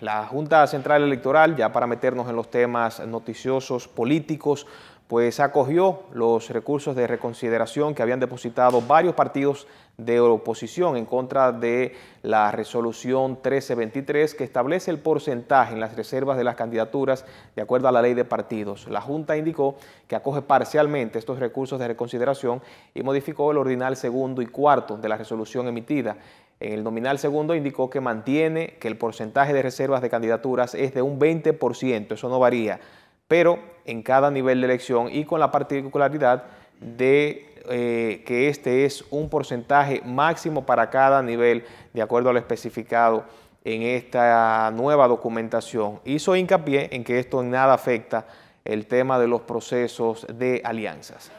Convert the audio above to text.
La Junta Central Electoral, ya para meternos en los temas noticiosos políticos, pues acogió los recursos de reconsideración que habían depositado varios partidos de oposición en contra de la resolución 1323 que establece el porcentaje en las reservas de las candidaturas de acuerdo a la ley de partidos. La Junta indicó que acoge parcialmente estos recursos de reconsideración y modificó el ordinal segundo y cuarto de la resolución emitida. En el nominal segundo indicó que mantiene que el porcentaje de reservas de candidaturas es de un 20%, eso no varía, pero en cada nivel de elección y con la particularidad de eh, que este es un porcentaje máximo para cada nivel, de acuerdo a lo especificado en esta nueva documentación. Hizo hincapié en que esto en nada afecta el tema de los procesos de alianzas.